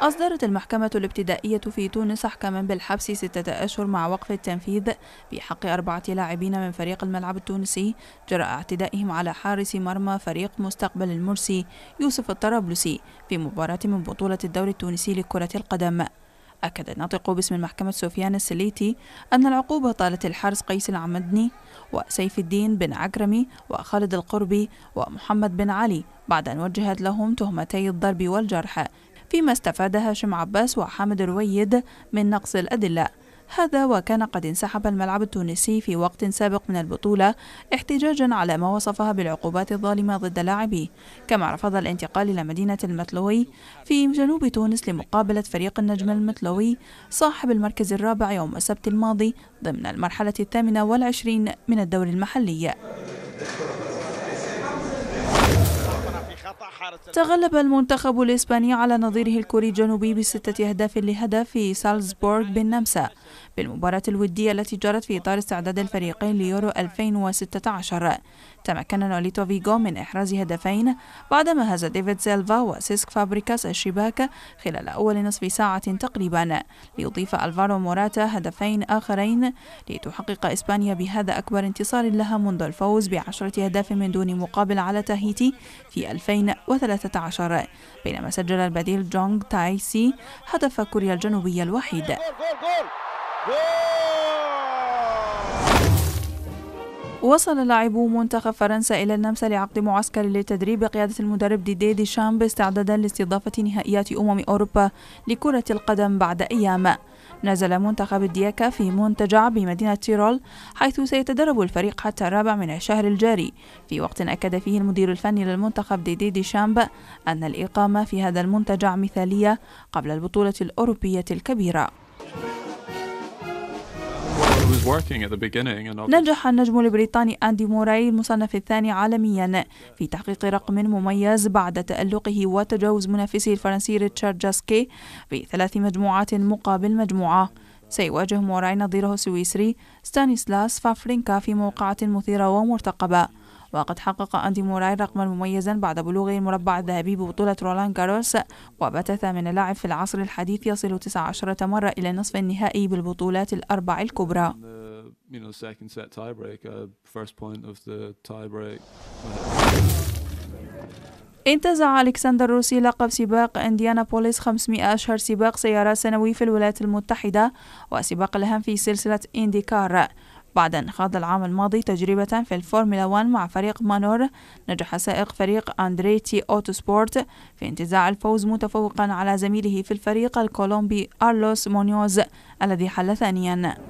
أصدرت المحكمة الابتدائية في تونس حكما بالحبس ستة أشهر مع وقف التنفيذ في حق أربعة لاعبين من فريق الملعب التونسي جراء اعتدائهم على حارس مرمى فريق مستقبل المرسي يوسف الطرابلسي في مباراة من بطولة الدوري التونسي لكرة القدم أكد الناطق باسم المحكمة سفيان السليتي أن العقوبة طالت الحارس قيس العمدني وسيف الدين بن عكرمي وخالد القربي ومحمد بن علي بعد أن وجهت لهم تهمتي الضرب والجرح فيما استفاد هاشم عباس وحامد رويد من نقص الأدلة هذا وكان قد انسحب الملعب التونسي في وقت سابق من البطولة احتجاجا على ما وصفها بالعقوبات الظالمة ضد لاعبيه كما رفض الانتقال إلى مدينة المتلوي في جنوب تونس لمقابلة فريق النجم المتلوي صاحب المركز الرابع يوم السبت الماضي ضمن المرحلة الثامنة والعشرين من الدوري المحلي تغلب المنتخب الإسباني على نظيره الكوري الجنوبي بستة أهداف لهدف في سالزبورغ بالنمسا بالمباراة الودية التي جرت في إطار استعداد الفريقين ليورو 2016 تمكن نوليتو فيجو من إحراز هدفين بعدما هز ديفيد سيلفا وسيسك فابريكاس الشباك خلال أول نصف ساعة تقريبا ليضيف ألفارو موراتا هدفين آخرين لتحقق إسبانيا بهذا أكبر انتصار لها منذ الفوز بعشرة أهداف من دون مقابل على تاهيتي في 2013 بينما سجل البديل جونغ تاي سي هدف كوريا الجنوبية الوحيد وصل لاعبو منتخب فرنسا إلى النمسا لعقد معسكر للتدريب بقيادة المدرب ديدي شامب استعدادا لاستضافة نهائيات أمم أوروبا لكرة القدم بعد أيام نزل منتخب الدياكا في منتجع بمدينة تيرول حيث سيتدرب الفريق حتى الرابع من الشهر الجاري في وقت أكد فيه المدير الفني للمنتخب ديدي شامب أن الإقامة في هذا المنتجع مثالية قبل البطولة الأوروبية الكبيرة نجح النجم البريطاني أندي موراي المصنف الثاني عالميا في تحقيق رقم مميز بعد تألقه وتجاوز منافسه الفرنسي ريتشارد جاسكي بثلاث مجموعات مقابل مجموعة سيواجه موراي نظيره السويسري ستانيسلاس فافرينكا في موقعة مثيرة ومرتقبة وقد حقق أندي موراي رقما مميزا بعد بلوغه المربع الذهبي ببطولة رولان جاروس وبتث من اللاعب في العصر الحديث يصل 19 مرة إلى نصف النهائي بالبطولات الأربع الكبرى uh, uh, انتزع ألكسندر روسي لقب سباق إنديانابوليس 500 أشهر سباق سيارات سنوي في الولايات المتحدة وسباق الأهم في سلسلة إنديكار بعد أن خاض العام الماضي تجربة في الفورمولا 1 مع فريق مانور نجح سائق فريق أندريتي أوتو سبورت في انتزاع الفوز متفوقا على زميله في الفريق الكولومبي أرلوس مونيوز الذي حل ثانيا